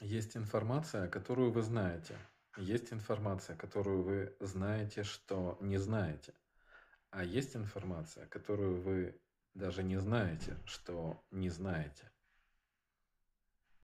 Есть информация, которую вы знаете. Есть информация, которую вы знаете, что не знаете. А есть информация, которую вы даже не знаете, что не знаете.